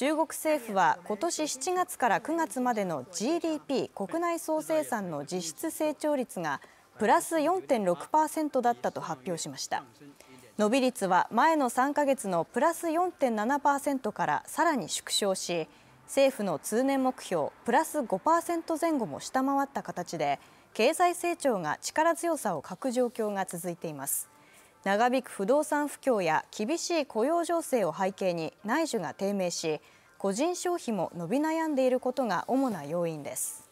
中国政府は今年7月から9月までの GDP 国内総生産の実質成長率がプラス4.6%だったと発表しました伸び率は前の3か月のプラス4.7%からさらに縮小し政府の通年目標プラス5%前後も下回った形で経済成長が力強さを欠く状況が続いています長引く不動産不況や厳しい雇用情勢を背景に内需が低迷し個人消費も伸び悩んでいることが主な要因です